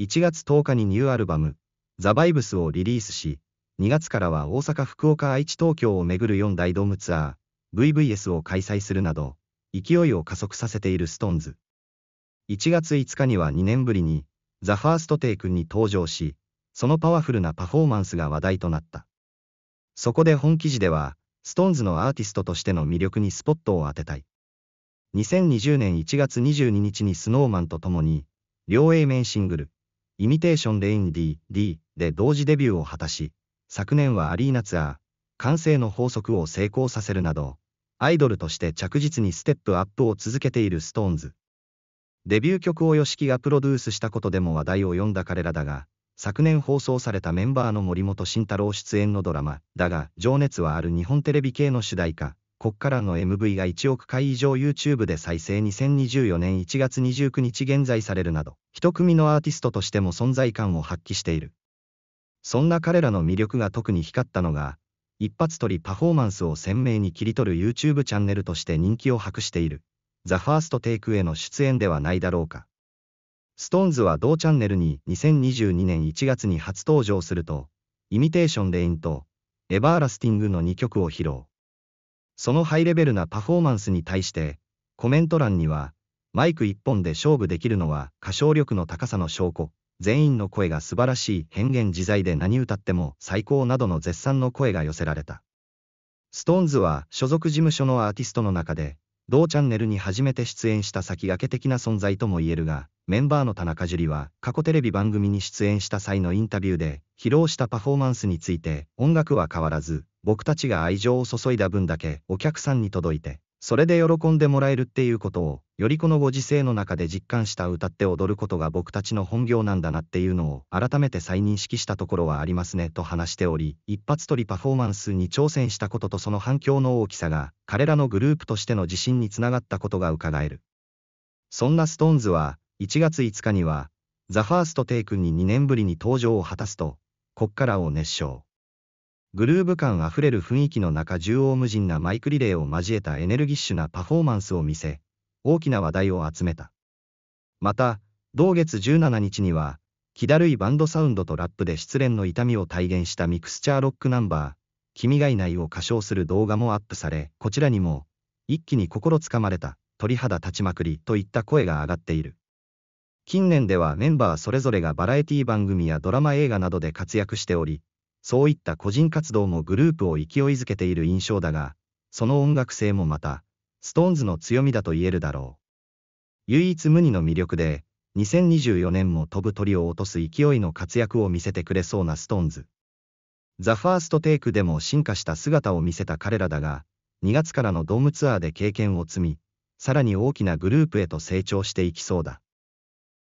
1月10日にニューアルバム、ザ・バイブスをリリースし、2月からは大阪、福岡、愛知、東京をめぐる4大ドームツアー、VVS を開催するなど、勢いを加速させているストーンズ。1月5日には2年ぶりに、ザ・ファーストテイクに登場し、そのパワフルなパフォーマンスが話題となった。そこで本記事では、ストーンズのアーティストとしての魅力にスポットを当てたい。2020年1月22日にスノーマンと共に、両 A 面シングル、イミテーションレイン D、D で同時デビューを果たし、昨年はアリーナツアー、完成の法則を成功させるなど、アイドルとして着実にステップアップを続けている SixTONES。デビュー曲を YOSHIKI がプロデュースしたことでも話題を呼んだ彼らだが、昨年放送されたメンバーの森本慎太郎出演のドラマ、だが、情熱はある日本テレビ系の主題歌、こっからの MV が1億回以上 YouTube で再生2024年1月29日現在されるなど、一組のアーティストとしても存在感を発揮している。そんな彼らの魅力が特に光ったのが、一発撮りパフォーマンスを鮮明に切り取る YouTube チャンネルとして人気を博している、ザ・ファースト・テイクへの出演ではないだろうか。ストーンズは同チャンネルに2022年1月に初登場すると、イミテーション・レインと、エバーラスティングの2曲を披露。そのハイレベルなパフォーマンスに対して、コメント欄には、マイク一本で勝負できるのは歌唱力の高さの証拠、全員の声が素晴らしい変幻自在で何歌っても最高などの絶賛の声が寄せられた。ストーンズは所属事務所のアーティストの中で、同チャンネルに初めて出演した先駆け的な存在とも言えるが、メンバーの田中樹は過去テレビ番組に出演した際のインタビューで披露したパフォーマンスについて音楽は変わらず僕たちが愛情を注いだ分だけお客さんに届いて、それで喜んでもらえるっていうことを、よりこのご時世の中で実感した歌って踊ることが僕たちの本業なんだなっていうのを改めて再認識したところはありますねと話しており、一発撮りパフォーマンスに挑戦したこととその反響の大きさが、彼らのグループとしての自信につながったことが伺える。そんな SixTONES は、1月5日には、t h e f i r s t t a に2年ぶりに登場を果たすと、こっからを熱唱。グルーヴ感あふれる雰囲気の中縦横無尽なマイクリレーを交えたエネルギッシュなパフォーマンスを見せ、大きな話題を集めた。また、同月17日には、気だるいバンドサウンドとラップで失恋の痛みを体現したミクスチャーロックナンバー、君がいないを歌唱する動画もアップされ、こちらにも、一気に心つかまれた、鳥肌立ちまくりといった声が上がっている。近年ではメンバーそれぞれがバラエティ番組やドラマ映画などで活躍しており、そういった個人活動もグループを勢いづけている印象だが、その音楽性もまた、ストーンズの強みだと言えるだろう。唯一無二の魅力で、2024年も飛ぶ鳥を落とす勢いの活躍を見せてくれそうなストーンズ。ザ・ファースト・テイクでも進化した姿を見せた彼らだが、2月からのドームツアーで経験を積み、さらに大きなグループへと成長していきそうだ。